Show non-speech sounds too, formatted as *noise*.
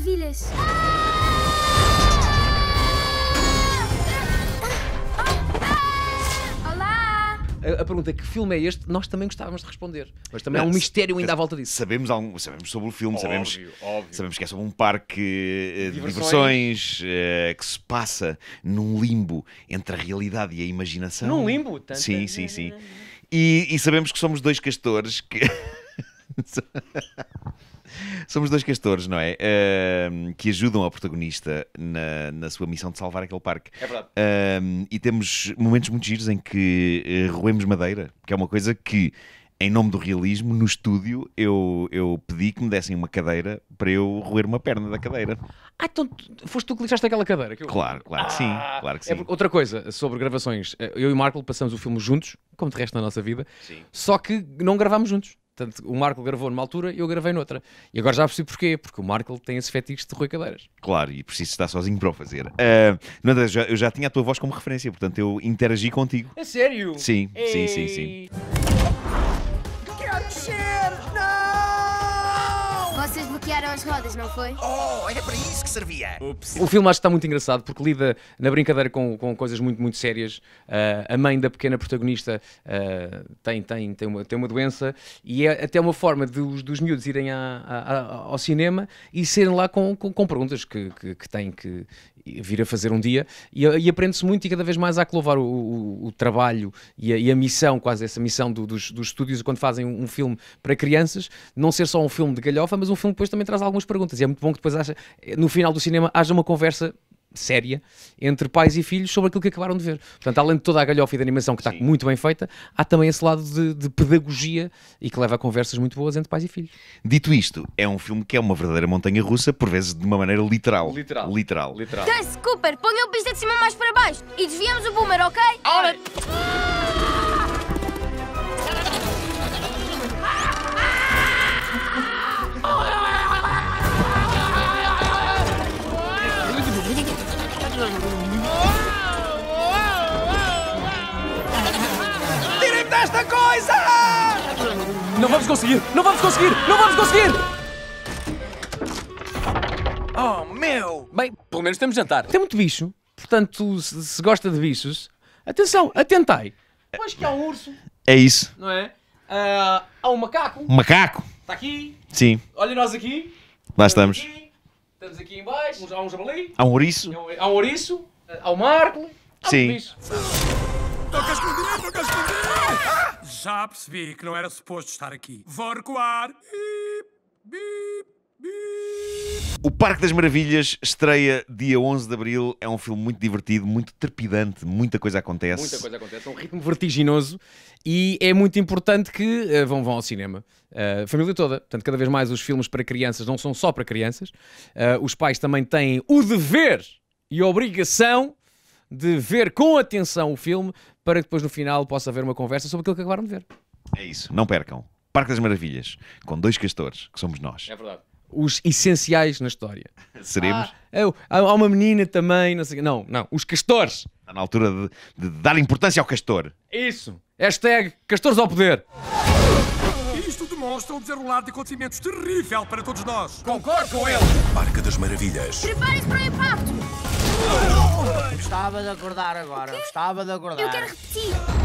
maravilhas. Olá! A, a pergunta é, que filme é este, nós também gostávamos de responder. Mas também há um mistério ainda à volta disso. Sabemos, algum- sabemos sobre o filme, sabemos, Óbvio, sabemos que é sobre um parque eh, de diversões, Diversões. Eh, que se passa num limbo entre a realidade e a imaginação. Num limbo? Tanto Sim, sim, sim. E, e sabemos que somos dois castores que. *laughs* Somos dois castores, não é? Uh, que ajudam a protagonista na, na sua missão de salvar aquele parque. É verdade. Uh, e temos momentos muito giros em que uh, roemos madeira, que é uma coisa que em nome do realismo, no estúdio, eu, eu pedi que me dessem uma cadeira para eu roer uma perna da cadeira. Ah, então foste tu que lixaste aquela cadeira? Eu... Claro, claro ah, que sim. Ah. Claro que é sim. É porque, outra coisa, sobre gravações, eh, eu e o Marco passamos o filme juntos, como de resto na nossa vida, sim. só que não gravámos juntos. Portanto, o Marco gravou numa altura e eu gravei noutra. E agora já percebo porquê, porque o Marco tem esse fetiche de Rui Cadeiras. Claro, e preciso estar sozinho para o fazer. Uh, não, eu, já, eu já tinha a tua voz como referência, portanto eu interagi contigo. É sério? Sim, Ei. sim, sim, sim. Quero vocês bloquearam as rodas, não foi? Oh, era para isso que servia! Ups. O filme acho que está muito engraçado porque lida na brincadeira com, com coisas muito, muito sérias. Uh, a mãe da pequena protagonista uh, tem, tem, tem, uma, tem uma doença e é até uma forma dos, dos miúdos irem à, à, ao cinema e serem lá com, com, com perguntas que, que, que têm que, vir a fazer um dia e, e aprende-se muito e cada vez mais há que louvar o, o, o trabalho e a, e a, missão, quase essa missão do, dos, dos estúdios quando fazem um, um, filme para crianças, não ser só um filme de galhofa, mas um filme que depois também traz algumas perguntas e é muito bom que depois no final do cinema haja uma conversa séria entre pais e filhos sobre aquilo que acabaram de ver. Portanto, além de toda a galhofa e de animação que está Sim. muito bem feita, há também esse lado de, de, pedagogia e que leva a conversas muito boas entre pais e filhos. Dito isto, é um filme que é uma verdadeira montanha russa, por vezes de uma maneira literal. Literal. Literal. literal. Cooper, ponha o piso de cima mais para baixo e desviamos o boomer, ok? Ora! Não vamos conseguir! Não vamos conseguir! Não vamos conseguir! Oh, meu! Bem, pelo menos temos jantar. Tem muito bicho. Portanto, se, gosta de bichos, atenção, atentai. Pois que há um urso, É isso. não é? Ah, há um macaco. Um macaco. Está aqui. Sim, Olha nós aqui. lá estamos. Aqui. Estamos aqui em baixo. Há um jabali. Há um ouriço. Há um ouriço. Há um Marco. Há um Sim. bicho. Já percebi que não era suposto estar aqui. Vou recuar. Bip, bip, bip. O Parque das Maravilhas estreia dia 11 de Abril. É um filme muito divertido, muito trepidante, muita coisa acontece. Muita coisa acontece, é um ritmo vertiginoso e é muito importante que uh, vão, vão ao cinema. Uh, família toda. Portanto, cada vez mais os filmes para crianças não são só para crianças. Uh, os pais também têm o dever e a obrigação de ver com atenção o filme, para que depois no final possa haver uma conversa sobre aquilo que acabaram de ver. É isso, não percam. Parque das Maravilhas, com dois castores, que somos nós. É verdade. Os essenciais na história. *laughs* Seremos? Ah, eu, há uma menina também, não sei Não, não, os castores. Está na altura de, de dar importância ao castor. Isso. Hashtag Castores ao Poder. Isto demonstra um desenrolar de acontecimentos terrível para todos nós. Concordo com ele. Parque das Maravilhas. prepare se para gostava de acordar agora. Gostava de acordar. Eu quero repetir.